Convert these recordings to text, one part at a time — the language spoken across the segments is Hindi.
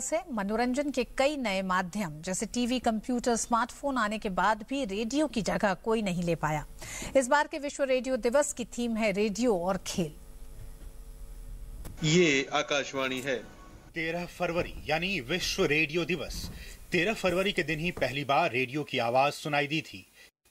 से मनोरंजन के कई नए माध्यम जैसे टीवी कंप्यूटर स्मार्टफोन आने के बाद भी रेडियो की जगह कोई नहीं ले पाया इस बार के विश्व रेडियो दिवस की थीम है रेडियो और खेल ये आकाशवाणी है तेरह फरवरी यानी विश्व रेडियो दिवस तेरह फरवरी के दिन ही पहली बार रेडियो की आवाज सुनाई दी थी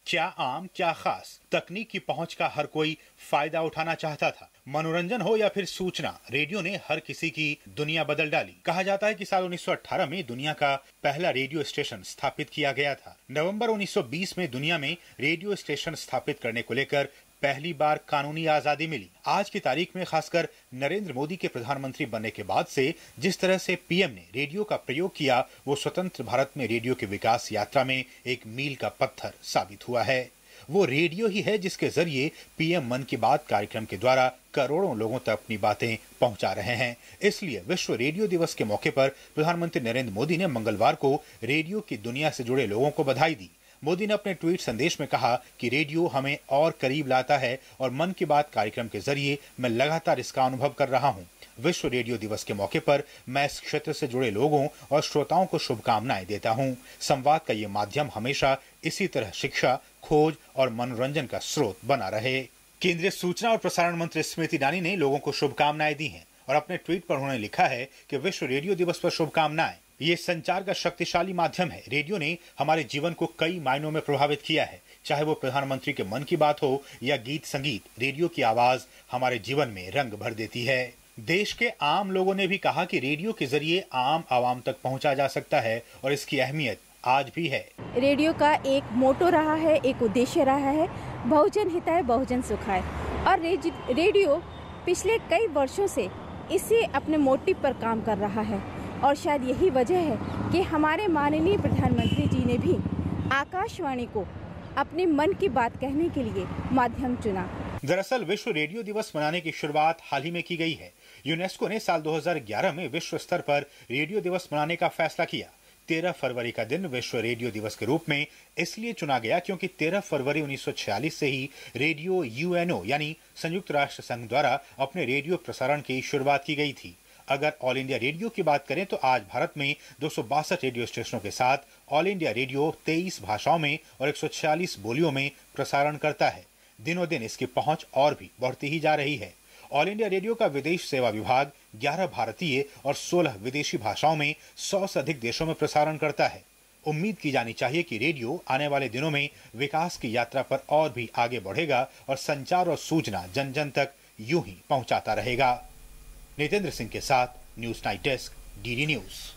क्या आम क्या खास तकनीक की पहुंच का हर कोई फायदा उठाना चाहता था मनोरंजन हो या फिर सूचना रेडियो ने हर किसी की दुनिया बदल डाली कहा जाता है कि साल 1918 में दुनिया का पहला रेडियो स्टेशन स्थापित किया गया था नवंबर 1920 में दुनिया में रेडियो स्टेशन स्थापित करने को लेकर पहली बार कानूनी आजादी मिली आज की तारीख में खासकर नरेंद्र मोदी के प्रधानमंत्री बनने के बाद से जिस तरह से पीएम ने रेडियो का प्रयोग किया वो स्वतंत्र भारत में रेडियो के विकास यात्रा में एक मील का पत्थर साबित हुआ है वो रेडियो ही है जिसके जरिए पीएम मन की बात कार्यक्रम के द्वारा करोड़ों लोगों तक अपनी बातें पहुंचा रहे हैं इसलिए विश्व रेडियो दिवस के मौके पर प्रधानमंत्री नरेंद्र मोदी ने मंगलवार को रेडियो की दुनिया से जुड़े लोगों को बधाई दी मोदी ने अपने ट्वीट संदेश में कहा कि रेडियो हमें और करीब लाता है और मन की बात कार्यक्रम के जरिए मैं लगातार इसका अनुभव कर रहा हूँ विश्व रेडियो दिवस के मौके पर मैं इस क्षेत्र से जुड़े लोगों और श्रोताओं को शुभकामनाएं देता हूं। संवाद का ये माध्यम हमेशा इसी तरह शिक्षा खोज और मनोरंजन का स्रोत बना रहे केंद्रीय सूचना और प्रसारण मंत्री स्मृति ईरानी ने लोगों को शुभकामनाएं दी हैं और अपने ट्वीट पर उन्होंने लिखा है कि विश्व रेडियो दिवस पर शुभकामनाएं ये संचार का शक्तिशाली माध्यम है रेडियो ने हमारे जीवन को कई मायनों में प्रभावित किया है चाहे वो प्रधानमंत्री के मन की बात हो या गीत संगीत रेडियो की आवाज हमारे जीवन में रंग भर देती है देश के आम लोगों ने भी कहा कि रेडियो के जरिए आम आवाम तक पहुंचा जा सकता है और इसकी अहमियत आज भी है रेडियो का एक मोटो रहा है एक उद्देश्य रहा है बहुजन हिताय बहुजन सुखाय और रेडियो पिछले कई वर्षों से इसी अपने मोटिव पर काम कर रहा है और शायद यही वजह है कि हमारे माननीय प्रधानमंत्री जी ने भी आकाशवाणी को अपने मन की बात कहने के लिए माध्यम चुना दरअसल विश्व रेडियो दिवस मनाने की शुरुआत हाल ही में की गई है यूनेस्को ने साल 2011 में विश्व स्तर पर रेडियो दिवस मनाने का फैसला किया 13 फरवरी का दिन विश्व रेडियो दिवस के रूप में इसलिए चुना गया क्योंकि 13 फरवरी 1946 से ही रेडियो यूएनओ यानी संयुक्त राष्ट्र संघ द्वारा अपने रेडियो प्रसारण की शुरुआत की गई थी अगर ऑल इंडिया रेडियो की बात करें तो आज भारत में दो रेडियो स्टेशनों के साथ ऑल इंडिया रेडियो 23 भाषाओं में और एक बोलियों में प्रसारण करता है दिनों दिन इसकी पहुंच और भी बढ़ती ही जा रही है ऑल इंडिया रेडियो का विदेश सेवा विभाग 11 भारतीय और 16 विदेशी भाषाओं में 100 से अधिक देशों में प्रसारण करता है उम्मीद की जानी चाहिए कि रेडियो आने वाले दिनों में विकास की यात्रा पर और भी आगे बढ़ेगा और संचार और सूचना जन जन तक यूं ही पहुंचाता रहेगा नितेंद्र सिंह के साथ news night desk DD news